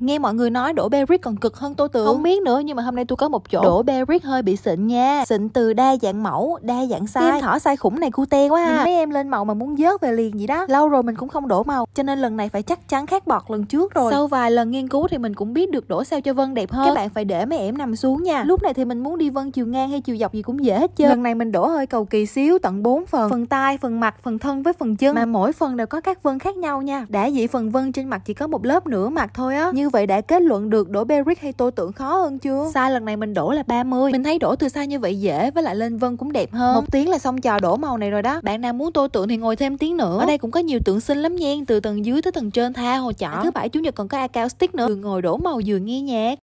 Nghe mọi người nói đổ Berwick còn cực hơn tô tưởng Không biết nữa nhưng mà hôm nay tôi có một chỗ Đổ Berwick hơi bị xịn nha Xịn từ đa dạng mẫu, đa dạng size Em thỏ sai khủng này cute quá à Mấy em lên màu mà muốn dớt về liền gì đó Lâu rồi mình cũng không đổ màu Cho nên lần này phải chắc chắn khác bọt lần trước rồi Sau vài lần nghiên cứu thì mình cũng biết được đổ sao cho vân đẹp hơn Các bạn phải để mấy em nằm xuống nha Lúc này thì mình muốn đi vân chiều ngang hay chiều dọc gì cũng dễ hết trơn Lần này mình đổ hơi cầu kỳ xíu tận 4 phần Phần tai phần mặt, phần thân với phần chân Mà mỗi phần đều có các vân khác nhau nha Đã vậy phần vân trên mặt chỉ có một lớp nửa mặt thôi á Như vậy đã kết luận được đổ Beric hay tôi tưởng khó hơn chưa? Sai lần này mình đổ là 30. Mình thấy đổ từ xa như vậy dễ với lại lên vân cũng đẹp hơn. Một tiếng là xong trò đổ màu này rồi đó. Bạn nào muốn tô tượng thì ngồi thêm tiếng nữa. Ở đây cũng có nhiều tượng xinh lắm nha, từ tầng dưới tới tầng trên tha hồ chọn. Thứ bảy chủ nhật còn có cao nữa, vừa ngồi đổ màu vừa nghe nhạc.